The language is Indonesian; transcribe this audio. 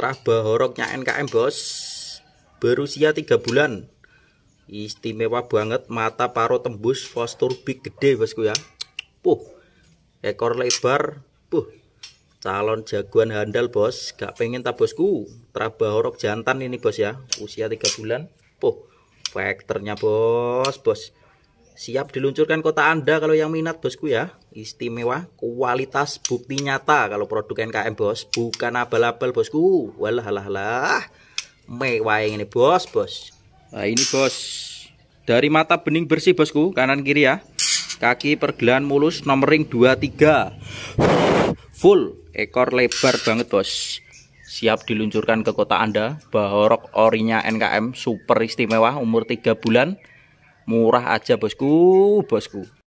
Terah NKM bos Berusia 3 bulan Istimewa banget Mata paro tembus Postur big gede bosku ya Puh Ekor lebar Puh Calon jagoan handal bos Gak pengen tak bosku Trabah jantan ini bos ya Usia 3 bulan Puh Faktornya bos Bos siap diluncurkan kota Anda kalau yang minat bosku ya. Istimewa, kualitas bukti nyata kalau produk NKM bos, bukan abal-abal bosku. Walah Mewah ini bos, bos. Nah, ini bos. Dari mata bening bersih bosku, kanan kiri ya. Kaki pergelangan mulus nomor ring 23. Full ekor lebar banget bos siap diluncurkan ke kota Anda. Bahorok orinya NKM super istimewa umur 3 bulan murah aja bosku bosku